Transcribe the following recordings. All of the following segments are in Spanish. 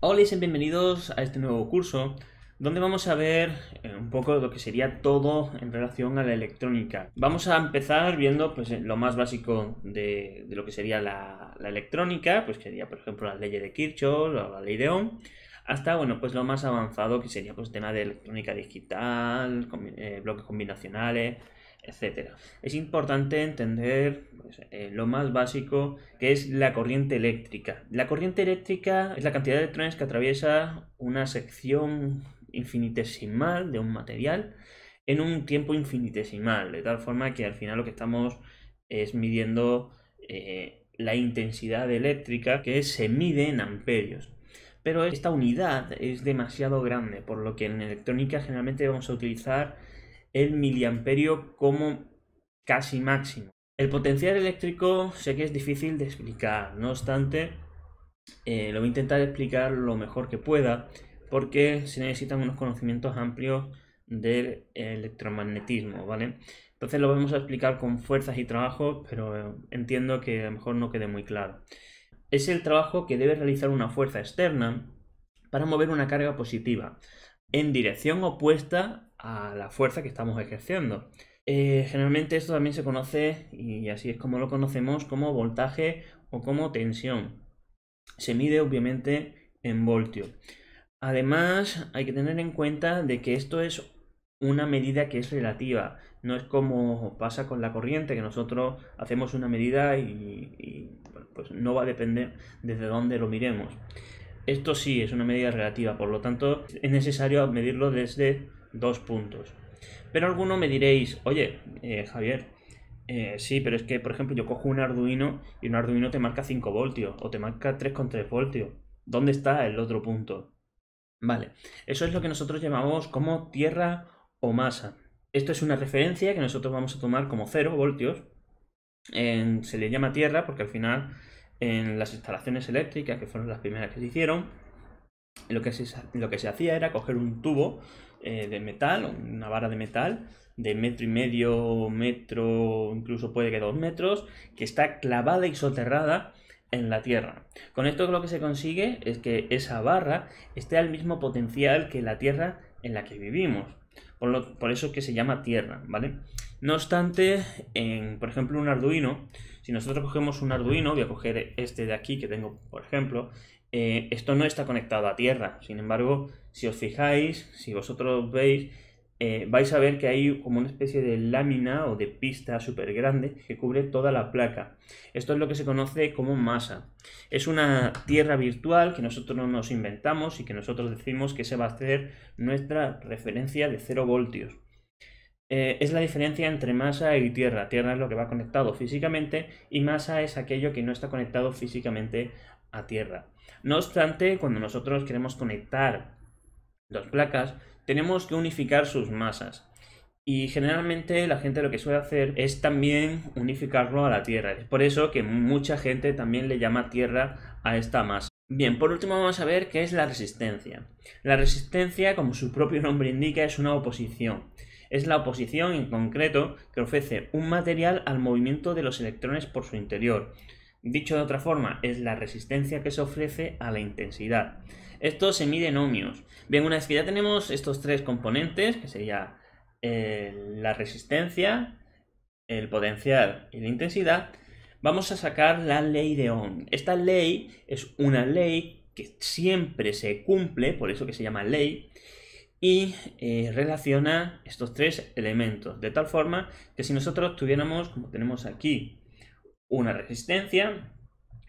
Hola y bienvenidos a este nuevo curso donde vamos a ver eh, un poco lo que sería todo en relación a la electrónica. Vamos a empezar viendo pues, lo más básico de, lo que sería la, electrónica, pues sería por ejemplo las leyes de Kirchhoff o la ley de Ohm, hasta bueno pues lo más avanzado que sería pues tema de electrónica digital, eh, bloques combinacionales, etc. Es importante entender pues, eh, lo más básico que es la corriente eléctrica. La corriente eléctrica es la cantidad de electrones que atraviesa una sección infinitesimal de un material en un tiempo infinitesimal, de tal forma que al final lo que estamos es midiendo eh, la intensidad eléctrica que se mide en amperios. Pero esta unidad es demasiado grande, por lo que en electrónica generalmente vamos a utilizar el miliamperio como casi máximo. El potencial eléctrico sé que es difícil de explicar, no obstante, eh, lo voy a intentar explicar lo mejor que pueda porque se necesitan unos conocimientos amplios del electromagnetismo, ¿vale? Entonces lo vamos a explicar con fuerzas y trabajo, pero eh, entiendo que a lo mejor no quede muy claro. Es el trabajo que debe realizar una fuerza externa para mover una carga positiva, en dirección opuesta a la fuerza que estamos ejerciendo. Eh, generalmente esto también se conoce, y así es como lo conocemos, como voltaje o como tensión. Se mide obviamente en voltio. Además, hay que tener en cuenta de que esto es una medida que es relativa. No es como pasa con la corriente, que nosotros hacemos una medida y, pues no va a depender desde dónde lo miremos. Esto sí es una medida relativa, por lo tanto es necesario medirlo desde dos puntos. Pero alguno me diréis, oye, eh, Javier, eh, sí, pero es que, por ejemplo, yo cojo un Arduino y un Arduino te marca 5 voltios o te marca 3,3 voltios. ¿Dónde está el otro punto? Vale, eso es lo que nosotros llamamos como tierra o masa. Esto es una referencia que nosotros vamos a tomar como 0 voltios. se le llama tierra porque al final en las instalaciones eléctricas, que fueron las primeras que se hicieron, lo que se, lo que se hacía era coger un tubo eh, de metal, una barra de metal, de metro y medio, metro, incluso puede que dos metros, que está clavada y soterrada en la Tierra. Con esto lo que se consigue es que esa barra esté al mismo potencial que la Tierra en la que vivimos. Por, por eso que se llama tierra, ¿vale? No obstante, en, por ejemplo, un Arduino, si nosotros cogemos un Arduino, voy a coger este de aquí que tengo, por ejemplo, eh, esto no está conectado a tierra. Sin embargo, si os fijáis, si vosotros veis, eh, vais a ver que hay como una especie de lámina o de pista súper grande que cubre toda la placa. Esto es lo que se conoce como masa. Es una tierra virtual que nosotros nos inventamos y que nosotros decimos que se va a hacer nuestra referencia de 0 voltios. Eh, es la diferencia entre masa y tierra. Tierra es lo que va conectado físicamente y masa es aquello que no está conectado físicamente a tierra. No obstante, cuando nosotros queremos conectar dos placas, tenemos que unificar sus masas. Y generalmente la gente lo que suele hacer es también unificarlo a la Tierra. Es por eso que mucha gente también le llama Tierra a esta masa. Bien, por último vamos a ver qué es la resistencia. La resistencia, como su propio nombre indica, es una oposición. Es la oposición en concreto que ofrece un material al movimiento de los electrones por su interior, Dicho de otra forma, es la resistencia que se ofrece a la intensidad. Esto se mide en ohmios. Bien, una vez que ya tenemos estos tres componentes, que sería eh, la resistencia, el potencial y la intensidad, vamos a sacar la ley de Ohm. Esta ley es una ley que siempre se cumple, por eso que se llama ley, y eh, relaciona estos tres elementos, de tal forma que si nosotros tuviéramos, como tenemos aquí, una resistencia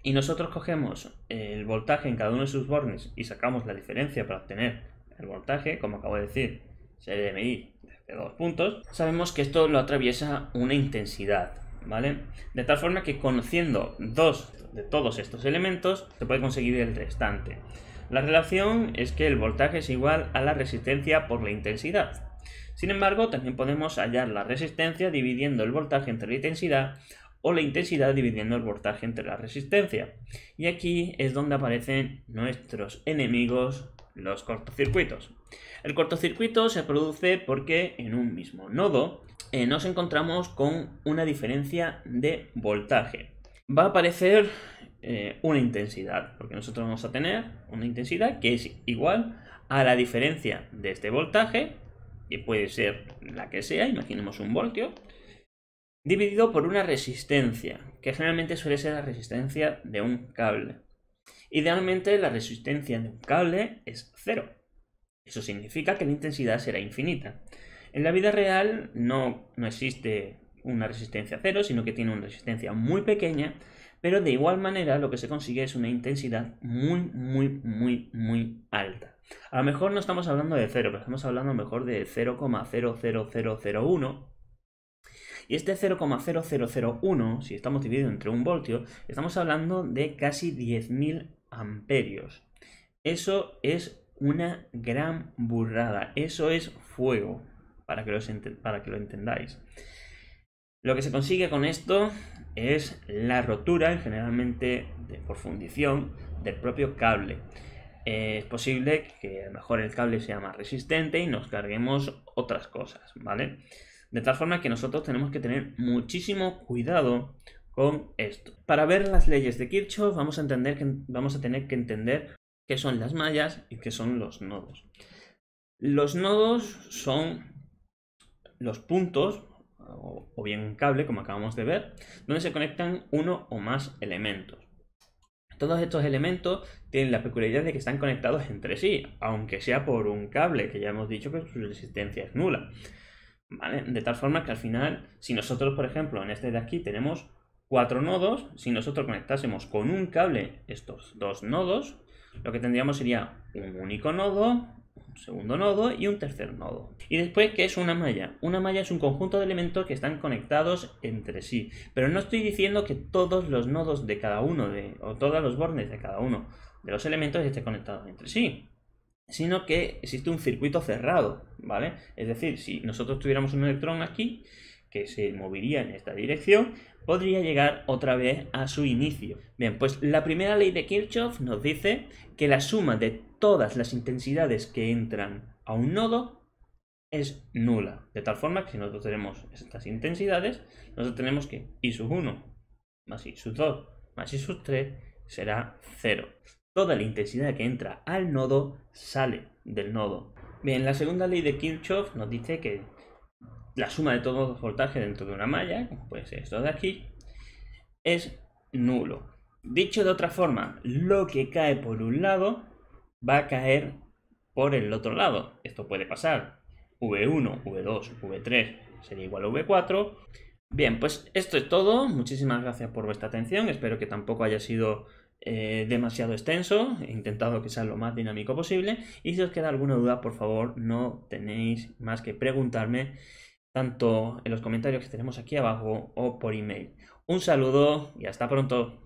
y nosotros cogemos el voltaje en cada uno de sus bornes y sacamos la diferencia para obtener el voltaje, como acabo de decir, se debe medir de dos puntos, sabemos que esto lo atraviesa una intensidad, ¿vale? De tal forma que conociendo dos de todos estos elementos se puede conseguir el restante. La relación es que el voltaje es igual a la resistencia por la intensidad. Sin embargo, también podemos hallar la resistencia dividiendo el voltaje entre la intensidad o la intensidad dividiendo el voltaje entre la resistencia. Y aquí es donde aparecen nuestros enemigos, los cortocircuitos. El cortocircuito se produce porque en un mismo nodo eh, nos encontramos con una diferencia de voltaje. Va a aparecer eh, una intensidad, porque nosotros vamos a tener una intensidad que es igual a la diferencia de este voltaje, que puede ser la que sea, imaginemos un voltio, dividido por una resistencia, que generalmente suele ser la resistencia de un cable. Idealmente la resistencia de un cable es cero. Eso significa que la intensidad será infinita. En la vida real no, no existe una resistencia cero, sino que tiene una resistencia muy pequeña, pero de igual manera lo que se consigue es una intensidad muy, muy, muy, muy alta. A lo mejor no estamos hablando de cero, pero estamos hablando mejor de 0,00001, y este 0,0001, si estamos dividido entre un voltio, estamos hablando de casi 10.000 amperios. Eso es una gran burrada. Eso es fuego, para que, para que lo entendáis. Lo que se consigue con esto es la rotura, generalmente de, por fundición, del propio cable. es posible que a lo mejor el cable sea más resistente y nos carguemos otras cosas, ¿vale? De tal forma que nosotros tenemos que tener muchísimo cuidado con esto. Para ver las leyes de Kirchhoff vamos a, entender que, vamos a tener que entender qué son las mallas y qué son los nodos. Los nodos son los puntos, o bien un cable, como acabamos de ver, donde se conectan uno o más elementos. Todos estos elementos tienen la peculiaridad de que están conectados entre sí, aunque sea por un cable, que ya hemos dicho que su resistencia es nula. ¿Vale? De tal forma que al final, si nosotros, por ejemplo, en este de aquí tenemos cuatro nodos, si nosotros conectásemos con un cable estos dos nodos, lo que tendríamos sería un único nodo, un segundo nodo y un tercer nodo. Y después, ¿qué es una malla? Una malla es un conjunto de elementos que están conectados entre sí. Pero no estoy diciendo que todos los nodos de cada uno, de, o todos los bornes de cada uno de los elementos estén conectados entre sí sino que existe un circuito cerrado, ¿vale? Es decir, si nosotros tuviéramos un electrón aquí, que se movería en esta dirección, podría llegar otra vez a su inicio. Bien, pues la primera ley de Kirchhoff nos dice que la suma de todas las intensidades que entran a un nodo es nula. De tal forma que si nosotros tenemos estas intensidades, nosotros tenemos que I 1 más I 2 más I 3 será 0. Toda la intensidad que entra al nodo sale del nodo. Bien, la segunda ley de Kirchhoff nos dice que la suma de todos los voltajes dentro de una malla, como puede ser esto de aquí, es nulo. Dicho de otra forma, lo que cae por un lado va a caer por el otro lado. Esto puede pasar. V1, V2, V3 sería igual a V4. Bien, pues esto es todo. Muchísimas gracias por vuestra atención. Espero que tampoco haya sido eh, demasiado extenso, he intentado que sea lo más dinámico posible y si os queda alguna duda, por favor, no tenéis más que preguntarme tanto en los comentarios que tenemos aquí abajo o por email. Un saludo y hasta pronto.